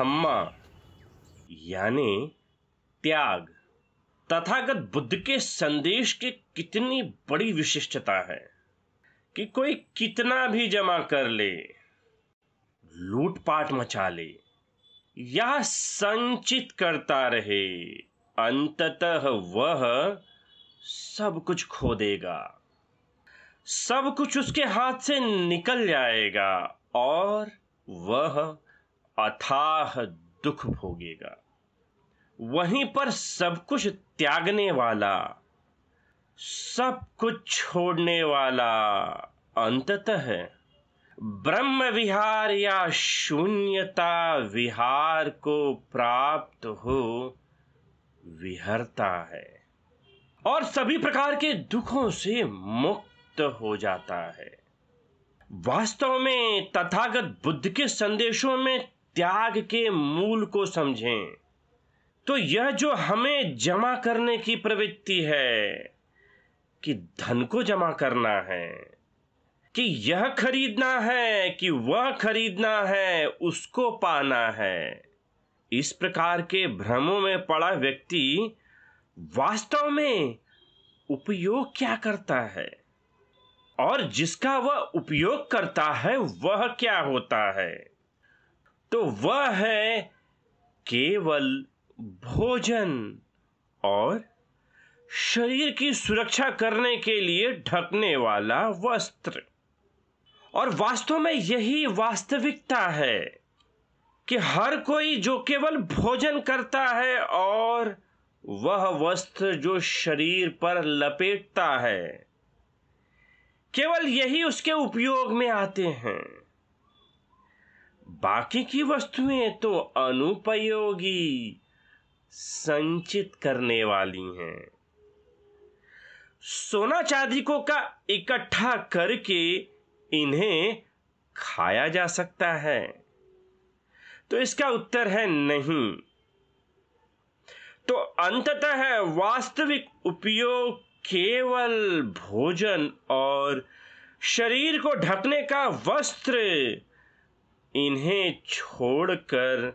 खम्मा यानी त्याग तथागत बुद्ध के संदेश की कितनी बड़ी विशिष्टता है कि कोई कितना भी जमा कर ले लूटपाट मचा ले या संचित करता रहे अंततः वह सब कुछ खो देगा सब कुछ उसके हाथ से निकल जाएगा और वह अथाह दुख भोगेगा वहीं पर सब कुछ त्यागने वाला सब कुछ छोड़ने वाला अंततः ब्रह्म विहार या शून्यता विहार को प्राप्त हो विहरता है और सभी प्रकार के दुखों से मुक्त हो जाता है वास्तव में तथागत बुद्ध के संदेशों में त्याग के मूल को समझें तो यह जो हमें जमा करने की प्रवृत्ति है कि धन को जमा करना है कि यह खरीदना है कि वह खरीदना है उसको पाना है इस प्रकार के भ्रमों में पड़ा व्यक्ति वास्तव में उपयोग क्या करता है और जिसका वह उपयोग करता है वह क्या होता है तो वह है केवल भोजन और शरीर की सुरक्षा करने के लिए ढकने वाला वस्त्र और वास्तव में यही वास्तविकता है कि हर कोई जो केवल भोजन करता है और वह वस्त्र जो शरीर पर लपेटता है केवल यही उसके उपयोग में आते हैं बाकी की वस्तुएं तो अनुपयोगी संचित करने वाली हैं सोना चांदी को का इकट्ठा करके इन्हें खाया जा सकता है तो इसका उत्तर है नहीं तो अंततः वास्तविक उपयोग केवल भोजन और शरीर को ढकने का वस्त्र इन्हें छोड़कर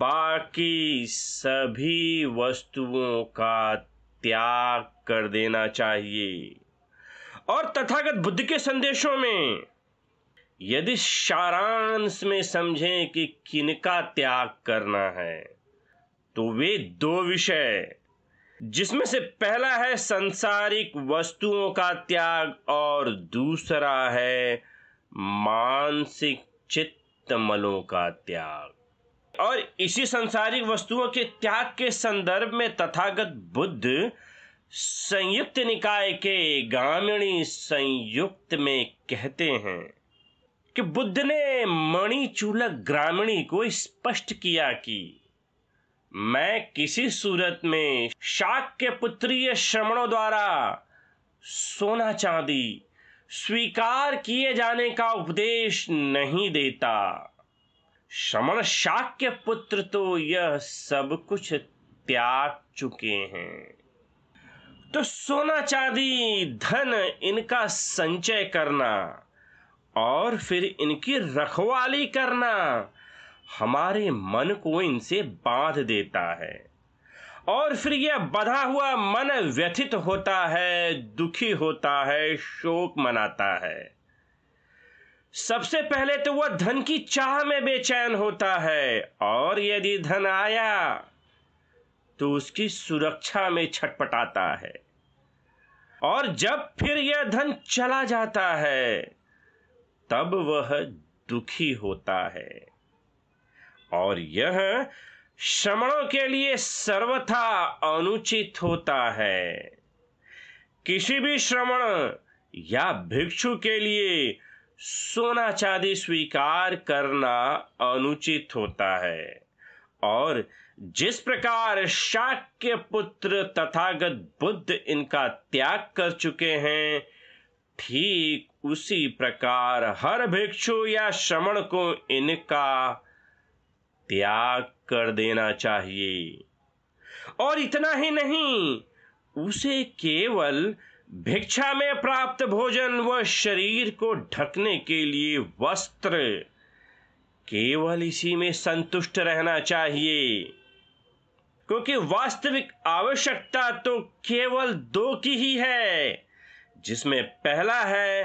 बाकी सभी वस्तुओं का त्याग कर देना चाहिए और तथागत बुद्ध के संदेशों में यदि सारांश में समझें कि किनका त्याग करना है तो वे दो विषय जिसमें से पहला है संसारिक वस्तुओं का त्याग और दूसरा है मानसिक चित्त चित्त मलों का त्याग और इसी संसारिक वस्तुओं के त्याग के संदर्भ में तथागत बुद्ध संयुक्त निकाय के ग्रामीणी संयुक्त में कहते हैं कि बुद्ध ने मणिचूलक ग्रामीणी को स्पष्ट किया कि मैं किसी सूरत में शाक के पुत्रीय श्रमणों द्वारा सोना चांदी स्वीकार किए जाने का उपदेश नहीं देता श्रमण शाक्य पुत्र तो यह सब कुछ त्याग चुके हैं तो सोना चांदी धन इनका संचय करना और फिर इनकी रखवाली करना हमारे मन को इनसे बांध देता है और फिर यह बधा हुआ मन व्यथित होता है दुखी होता है शोक मनाता है सबसे पहले तो वह धन की चाह में बेचैन होता है और यदि धन आया तो उसकी सुरक्षा में छटपटाता है और जब फिर यह धन चला जाता है तब वह दुखी होता है और यह श्रमणों के लिए सर्वथा अनुचित होता है किसी भी श्रमण या भिक्षु के लिए सोना चांदी स्वीकार करना अनुचित होता है और जिस प्रकार शाक्य पुत्र तथागत बुद्ध इनका त्याग कर चुके हैं ठीक उसी प्रकार हर भिक्षु या श्रमण को इनका त्याग कर देना चाहिए और इतना ही नहीं उसे केवल भिक्षा में प्राप्त भोजन व शरीर को ढकने के लिए वस्त्र केवल इसी में संतुष्ट रहना चाहिए क्योंकि वास्तविक आवश्यकता तो केवल दो की ही है जिसमें पहला है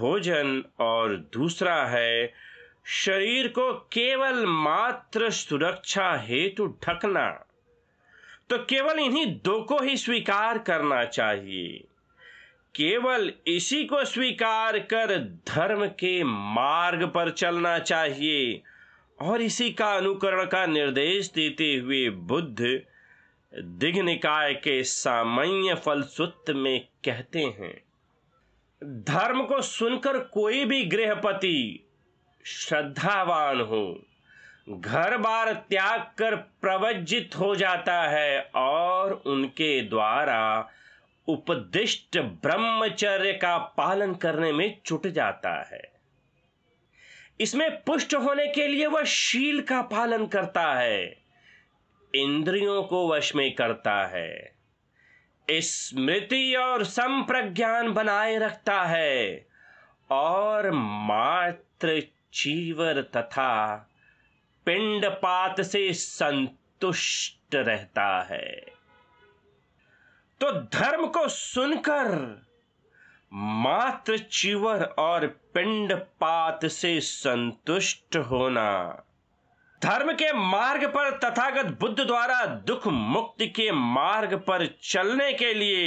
भोजन और दूसरा है शरीर को केवल मात्र सुरक्षा हेतु ढकना तो केवल इन्हीं दो को ही स्वीकार करना चाहिए केवल इसी को स्वीकार कर धर्म के मार्ग पर चलना चाहिए और इसी का अनुकरण का निर्देश देते हुए बुद्ध दिघ निकाय के सामान्य फलसूत्र में कहते हैं धर्म को सुनकर कोई भी गृहपति श्रद्धावान हो घर बार त्याग कर प्रवज्जित हो जाता है और उनके द्वारा उपदिष्ट ब्रह्मचर्य का पालन करने में चुट जाता है इसमें पुष्ट होने के लिए वह शील का पालन करता है इंद्रियों को वश में करता है स्मृति और संप्रज्ञान बनाए रखता है और मात्र चीवर तथा पिंडपात से संतुष्ट रहता है तो धर्म को सुनकर मात्र चीवर और पिंडपात से संतुष्ट होना धर्म के मार्ग पर तथागत बुद्ध द्वारा दुख मुक्ति के मार्ग पर चलने के लिए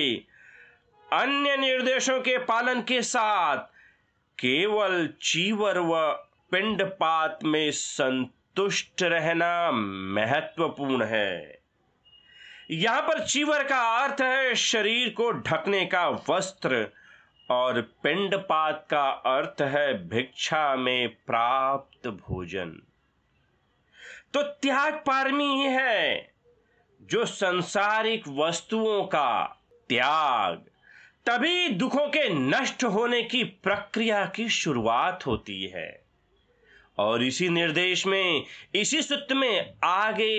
अन्य निर्देशों के पालन के साथ केवल चीवर व पिंडपात में संतुष्ट रहना महत्वपूर्ण है यहां पर चीवर का अर्थ है शरीर को ढकने का वस्त्र और पिंडपात का अर्थ है भिक्षा में प्राप्त भोजन तो त्याग पारमी ही है जो संसारिक वस्तुओं का त्याग तभी दुखों के नष्ट होने की प्रक्रिया की शुरुआत होती है और इसी निर्देश में इसी सूत्र में आगे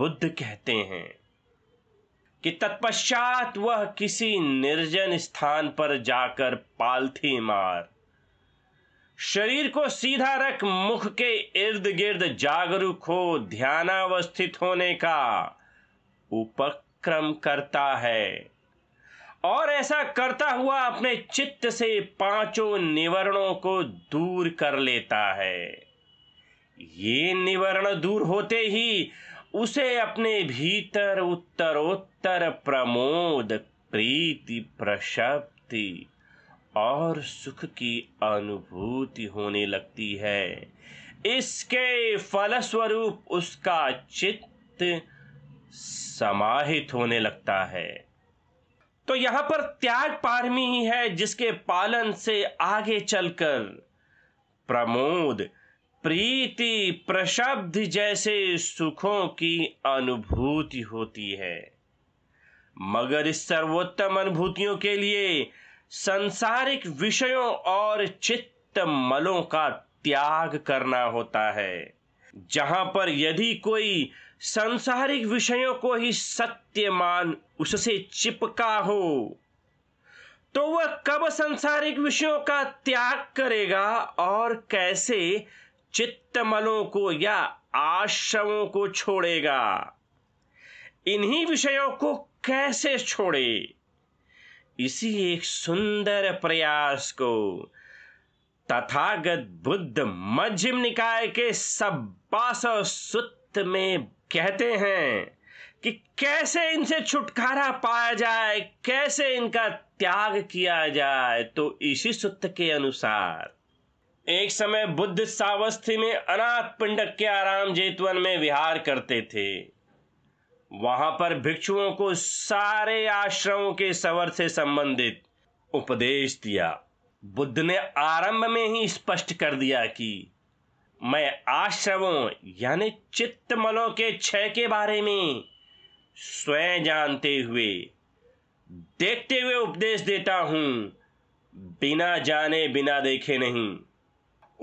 बुद्ध कहते हैं कि तत्पश्चात वह किसी निर्जन स्थान पर जाकर पालथी मार शरीर को सीधा रख मुख के इर्द गिर्द जागरूक हो ध्यानावस्थित होने का उपक्रम करता है और ऐसा करता हुआ अपने चित्त से पांचों निवरणों को दूर कर लेता है ये निवरण दूर होते ही उसे अपने भीतर उत्तरोत्तर प्रमोद प्रीति प्रशक्ति और सुख की अनुभूति होने लगती है इसके फलस्वरूप उसका चित्त समाहित होने लगता है तो यहां पर त्याग पारमी ही है जिसके पालन से आगे चलकर प्रमोद प्रीति प्रशब्द जैसे सुखों की अनुभूति होती है मगर इस सर्वोत्तम अनुभूतियों के लिए संसारिक विषयों और चित्त मलों का त्याग करना होता है जहां पर यदि कोई संसारिक विषयों को ही सत्य मान उससे चिपका हो तो वह कब संसारिक विषयों का त्याग करेगा और कैसे चित्तमलों को या आश्रमों को छोड़ेगा इन्हीं विषयों को कैसे छोड़े इसी एक सुंदर प्रयास को तथागत बुद्ध मध्यम निकाय के सब्बासव सुत्त में कहते हैं कि कैसे इनसे छुटकारा पाया जाए कैसे इनका त्याग किया जाए तो इसी सूत्र के अनुसार एक समय बुद्ध सावस्थी में अनाथ पिंडक के आराम जेतवन में विहार करते थे वहां पर भिक्षुओं को सारे आश्रमों के सवर से संबंधित उपदेश दिया बुद्ध ने आरंभ में ही स्पष्ट कर दिया कि मैं आश्रमों यानी चित्त मलों के क्षय के बारे में स्वयं जानते हुए देखते हुए उपदेश देता हूं बिना जाने बिना देखे नहीं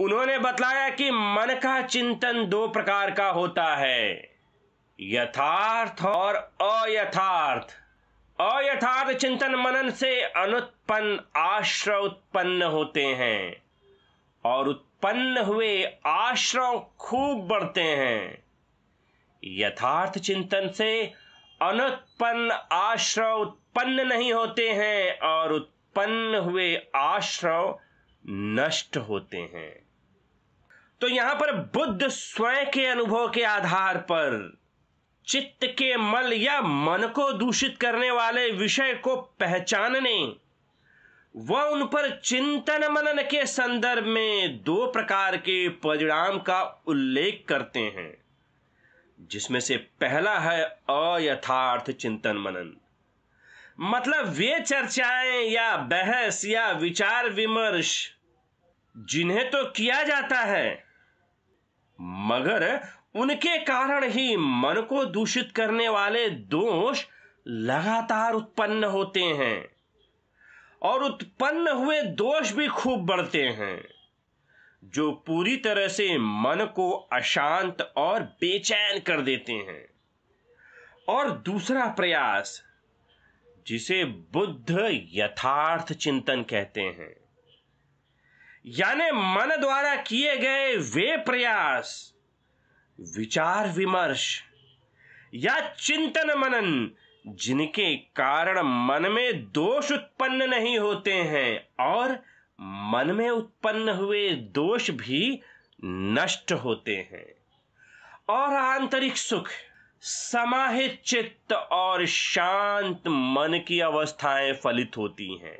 उन्होंने बतलाया कि मन का चिंतन दो प्रकार का होता है यथार्थ और अयथार्थ अयथार्थ चिंतन मनन से अनुत्पन्न आश्रय उत्पन्न होते हैं और उत्पन्न हुए आश्रय खूब बढ़ते हैं यथार्थ चिंतन से अनुत्पन्न आश्रय उत्पन्न नहीं होते हैं और उत्पन्न हुए आश्रय नष्ट होते हैं तो यहां पर बुद्ध स्वयं के अनुभव के आधार पर चित्त के मल या मन को दूषित करने वाले विषय को पहचानने व उन पर चिंतन मनन के संदर्भ में दो प्रकार के परिणाम का उल्लेख करते हैं जिसमें से पहला है अयथार्थ चिंतन मनन मतलब वे चर्चाएं या बहस या विचार विमर्श जिन्हें तो किया जाता है मगर उनके कारण ही मन को दूषित करने वाले दोष लगातार उत्पन्न होते हैं और उत्पन्न हुए दोष भी खूब बढ़ते हैं जो पूरी तरह से मन को अशांत और बेचैन कर देते हैं और दूसरा प्रयास जिसे बुद्ध यथार्थ चिंतन कहते हैं यानी मन द्वारा किए गए वे प्रयास विचार विमर्श या चिंतन मनन जिनके कारण मन में दोष उत्पन्न नहीं होते हैं और मन में उत्पन्न हुए दोष भी नष्ट होते हैं और आंतरिक सुख समाहित चित्त और शांत मन की अवस्थाएं फलित होती हैं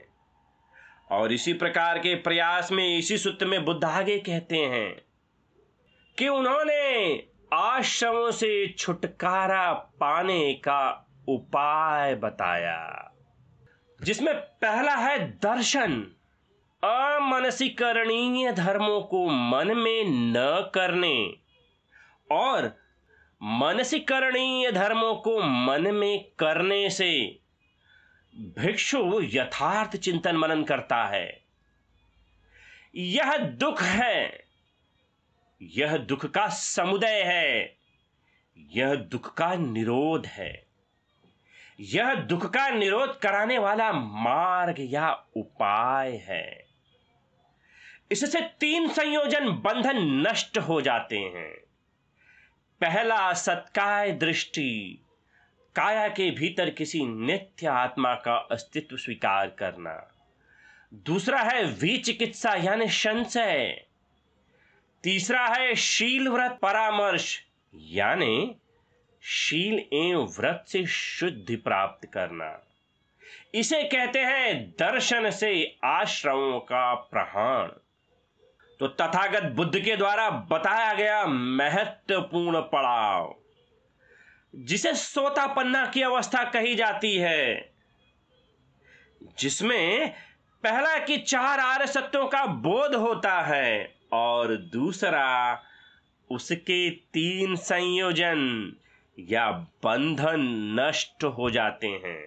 और इसी प्रकार के प्रयास में इसी सूत्र में बुद्ध आगे कहते हैं कि उन्होंने आश्रमों से छुटकारा पाने का उपाय बताया जिसमें पहला है दर्शन अमनसीकरणीय धर्मों को मन में न करने और मनसीकरणीय धर्मों को मन में करने से भिक्षु यथार्थ चिंतन मनन करता है यह दुख है यह दुख का समुदय है यह दुख का निरोध है यह दुख का निरोध कराने वाला मार्ग या उपाय है इससे तीन संयोजन बंधन नष्ट हो जाते हैं पहला सत्काय दृष्टि काया के भीतर किसी नित्य आत्मा का अस्तित्व स्वीकार करना दूसरा है वी चिकित्सा यानी संशय तीसरा है शील व्रत परामर्श यानी शील एवं व्रत से शुद्धि प्राप्त करना इसे कहते हैं दर्शन से आश्रमों का प्रहण तो तथागत बुद्ध के द्वारा बताया गया महत्वपूर्ण पड़ाव जिसे सोतापन्ना की अवस्था कही जाती है जिसमें पहला की चार आर्य सत्यों का बोध होता है और दूसरा उसके तीन संयोजन या बंधन नष्ट हो जाते हैं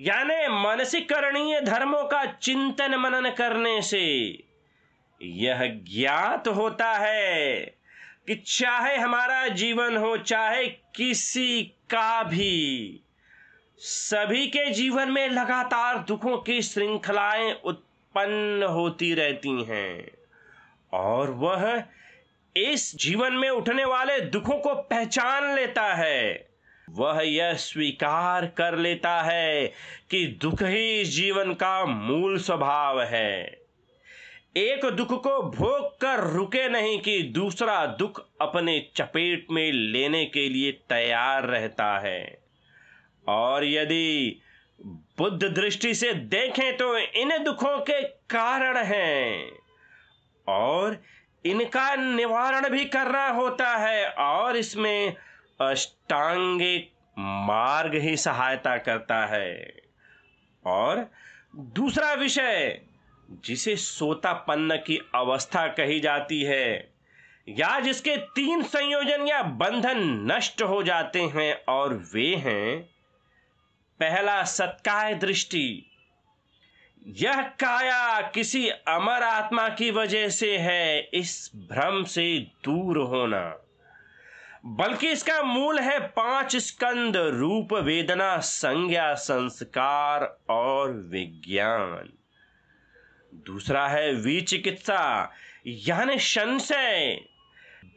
यानी मनसिकरणीय धर्मों का चिंतन मनन करने से यह ज्ञात होता है कि चाहे हमारा जीवन हो चाहे किसी का भी सभी के जीवन में लगातार दुखों की श्रृंखलाएं उत्पन्न होती रहती हैं और वह इस जीवन में उठने वाले दुखों को पहचान लेता है वह यह स्वीकार कर लेता है कि दुख ही जीवन का मूल स्वभाव है एक दुख को भोग कर रुके नहीं कि दूसरा दुख अपने चपेट में लेने के लिए तैयार रहता है और यदि बुद्ध दृष्टि से देखें तो इन दुखों के कारण हैं और इनका निवारण भी करना होता है और इसमें अष्टांगिक मार्ग ही सहायता करता है और दूसरा विषय जिसे सोतापन्न की अवस्था कही जाती है या जिसके तीन संयोजन या बंधन नष्ट हो जाते हैं और वे हैं पहला सत्काय दृष्टि यह काया किसी अमर आत्मा की वजह से है इस भ्रम से दूर होना बल्कि इसका मूल है पांच स्कंद रूप वेदना संज्ञा संस्कार और विज्ञान दूसरा है विचिकित्सा यानी संशय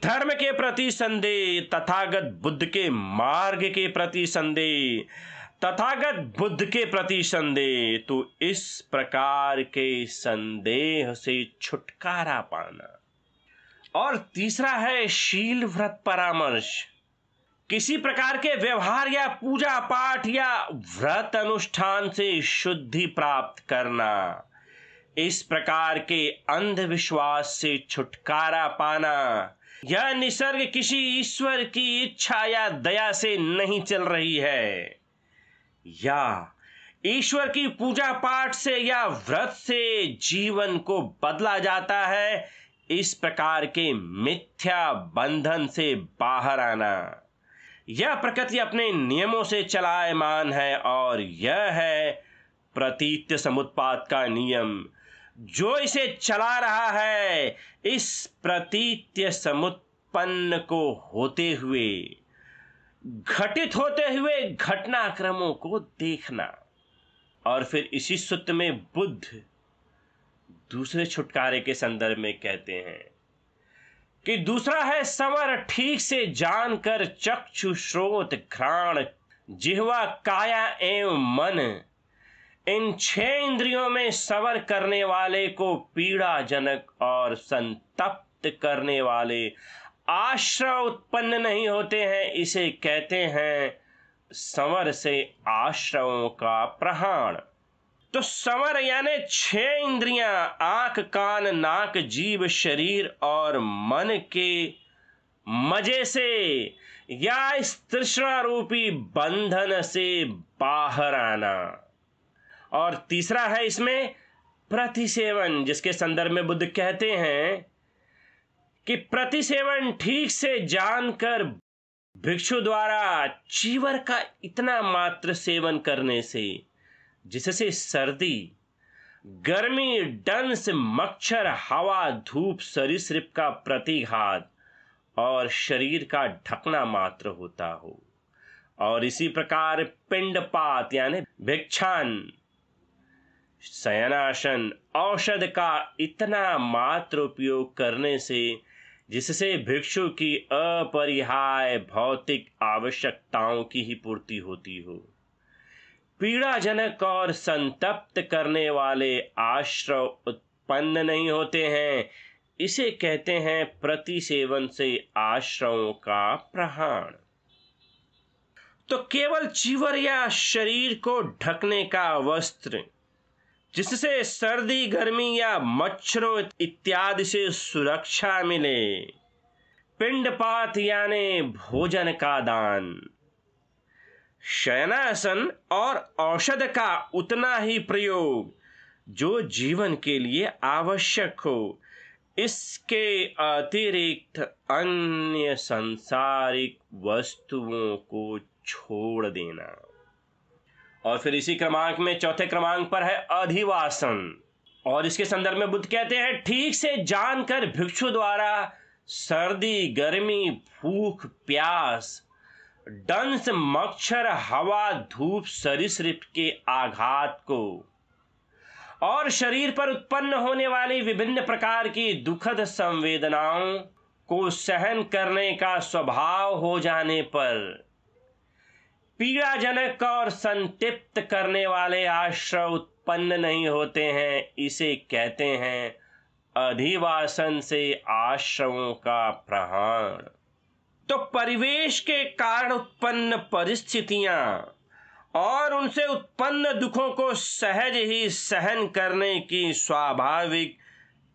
धर्म के प्रति संदेह तथागत बुद्ध के मार्ग के प्रति संदेह तथागत बुद्ध के प्रति संदेह तो इस प्रकार के संदेह से छुटकारा पाना और तीसरा है शील व्रत परामर्श किसी प्रकार के व्यवहार या पूजा पाठ या व्रत अनुष्ठान से शुद्धि प्राप्त करना इस प्रकार के अंधविश्वास से छुटकारा पाना यह निसर्ग किसी ईश्वर की इच्छा या दया से नहीं चल रही है या ईश्वर की पूजा पाठ से या व्रत से जीवन को बदला जाता है इस प्रकार के मिथ्या बंधन से बाहर आना यह प्रकृति अपने नियमों से चलायमान है और यह है प्रतीत समुत्पाद का नियम जो इसे चला रहा है इस प्रतीत्य समुत्पन्न को होते हुए घटित होते हुए घटनाक्रमों को देखना और फिर इसी सूत्र में बुद्ध दूसरे छुटकारे के संदर्भ में कहते हैं कि दूसरा है समर ठीक से जानकर चक्षु श्रोत घ्राण जिहवा काया एवं मन इन छह इंद्रियों में सवर करने वाले को पीड़ाजनक और संतप्त करने वाले आश्रय उत्पन्न नहीं होते हैं इसे कहते हैं संवर से आश्रयों का प्रहाण तो संवर यानी छह इंद्रियां आंख कान नाक जीव शरीर और मन के मजे से या इस तृष्णा रूपी बंधन से बाहर आना और तीसरा है इसमें प्रतिसेवन जिसके संदर्भ में बुद्ध कहते हैं कि प्रतिसेवन ठीक से जानकर भिक्षु द्वारा चीवर का इतना मात्र सेवन करने से जिससे सर्दी गर्मी डंस मच्छर हवा धूप सरीसृप का प्रतिघात और शरीर का ढकना मात्र होता हो और इसी प्रकार पिंडपात यानी भिक्षान शयनासन औषध का इतना मात्र उपयोग करने से जिससे भिक्षु की अपरिहाय भौतिक आवश्यकताओं की ही पूर्ति होती हो पीड़ाजनक और संतप्त करने वाले आश्रव उत्पन्न नहीं होते हैं इसे कहते हैं प्रतिसेवन से आश्रवों का प्रहाण तो केवल चीवर या शरीर को ढकने का वस्त्र जिससे सर्दी गर्मी या मच्छरों इत्यादि से सुरक्षा मिले पिंडपात यानी भोजन का दान शयनासन और औषध का उतना ही प्रयोग जो जीवन के लिए आवश्यक हो इसके अतिरिक्त अन्य सांसारिक वस्तुओं को छोड़ देना और फिर इसी क्रमांक में चौथे क्रमांक पर है अधिवासन और इसके संदर्भ में बुद्ध कहते हैं ठीक से जानकर भिक्षु द्वारा सर्दी गर्मी भूख प्यास डंस मच्छर हवा धूप सरिसृप के आघात को और शरीर पर उत्पन्न होने वाली विभिन्न प्रकार की दुखद संवेदनाओं को सहन करने का स्वभाव हो जाने पर पीड़ाजनक और संतृप्त करने वाले आश्रय उत्पन्न नहीं होते हैं इसे कहते हैं अधिवासन से आश्रयों का प्रहार तो परिवेश के कारण उत्पन्न परिस्थितियां और उनसे उत्पन्न दुखों को सहज ही सहन करने की स्वाभाविक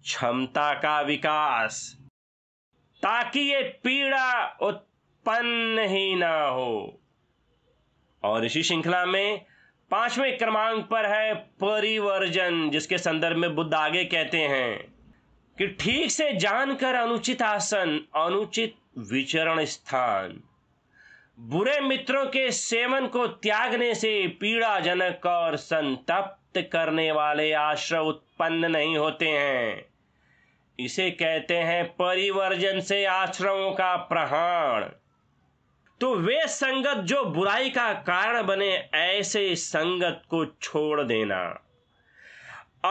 क्षमता का विकास ताकि ये पीड़ा उत्पन्न ही ना हो और इसी श्रृंखला में पांचवें क्रमांक पर है परिवर्जन जिसके संदर्भ में बुद्ध आगे कहते हैं कि ठीक से जानकर अनुचित आसन अनुचित विचरण स्थान बुरे मित्रों के सेवन को त्यागने से पीड़ाजनक और संतप्त करने वाले आश्रय उत्पन्न नहीं होते हैं इसे कहते हैं परिवर्जन से आश्रमों का प्रहाण तो वे संगत जो बुराई का कारण बने ऐसे संगत को छोड़ देना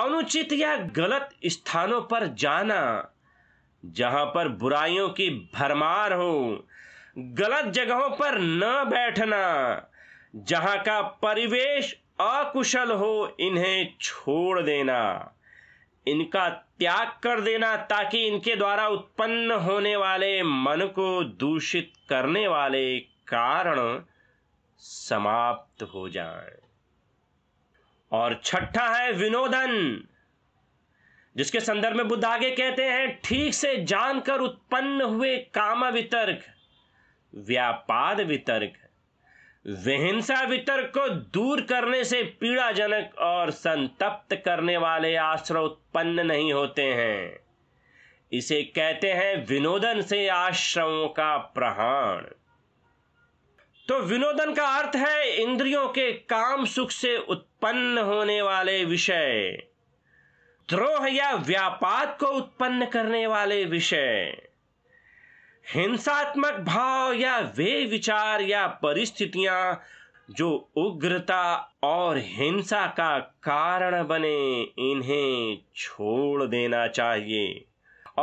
अनुचित या गलत स्थानों पर जाना जहां पर बुराइयों की भरमार हो गलत जगहों पर न बैठना जहां का परिवेश अकुशल हो इन्हें छोड़ देना इनका त्याग कर देना ताकि इनके द्वारा उत्पन्न होने वाले मन को दूषित करने वाले कारण समाप्त हो जाए और छठा है विनोदन जिसके संदर्भ में बुद्ध आगे कहते हैं ठीक से जानकर उत्पन्न हुए काम वितर्क व्यापाद वितर्क हिंसा वितर्क को दूर करने से पीड़ाजनक और संतप्त करने वाले आश्रय उत्पन्न नहीं होते हैं इसे कहते हैं विनोदन से आश्रमों का प्रहाण तो विनोदन का अर्थ है इंद्रियों के काम सुख से उत्पन्न होने वाले विषय द्रोह या व्यापार को उत्पन्न करने वाले विषय हिंसात्मक भाव या वे विचार या परिस्थितियां जो उग्रता और हिंसा का कारण बने इन्हें छोड़ देना चाहिए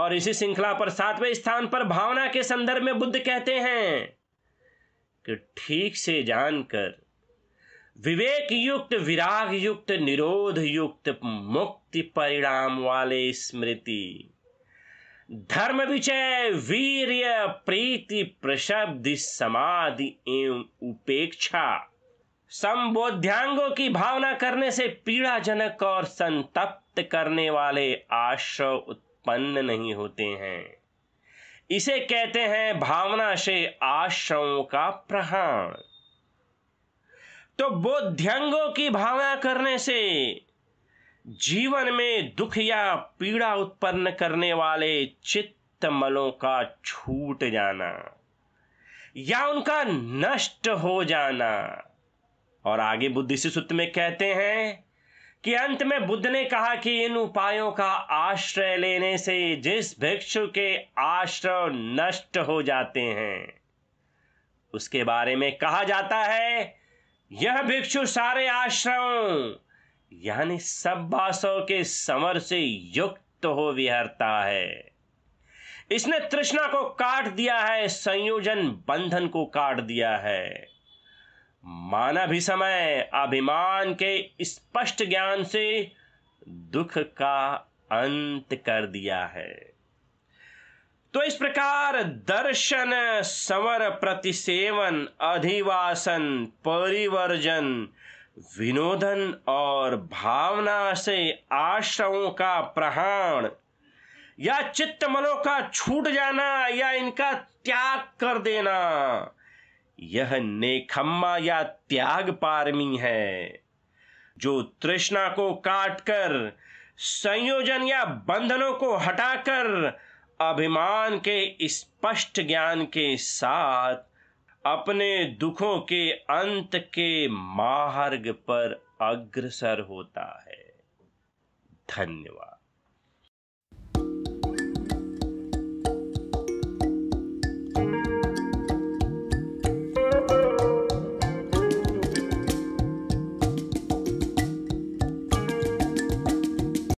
और इसी श्रृंखला पर सातवें स्थान पर भावना के संदर्भ में बुद्ध कहते हैं कि ठीक से जानकर विवेक युक्त विराग युक्त निरोध युक्त मुक्ति परिणाम वाले स्मृति धर्म विजय वीर प्रीति प्रशब्द समाधि एवं उपेक्षा संबोध्यांगों की भावना करने से पीड़ाजनक और संतप्त करने वाले आश्रव उत्पन्न नहीं होते हैं इसे कहते हैं भावना से आश्रवों का प्रहार तो बोध्यंगों की भावना करने से जीवन में दुख या पीड़ा उत्पन्न करने वाले चित्त मलों का छूट जाना या उनका नष्ट हो जाना और आगे बुद्धि सूत्र में कहते हैं कि अंत में बुद्ध ने कहा कि इन उपायों का आश्रय लेने से जिस भिक्षु के आश्रय नष्ट हो जाते हैं उसके बारे में कहा जाता है यह भिक्षु सारे आश्रयों यानी सब बासों के समर से युक्त हो विहरता है इसने तृष्णा को काट दिया है संयोजन बंधन को काट दिया है माना भी समय अभिमान के स्पष्ट ज्ञान से दुख का अंत कर दिया है तो इस प्रकार दर्शन समर प्रतिसेवन अधिवासन परिवर्जन विनोदन और भावना से आश्रयों का प्रहाण या चित्त मनो का छूट जाना या इनका त्याग कर देना यह नेखम्मा या त्याग पारमी है जो तृष्णा को काटकर संयोजन या बंधनों को हटाकर अभिमान के स्पष्ट ज्ञान के साथ अपने दुखों के अंत के मार्ग पर अग्रसर होता है धन्यवाद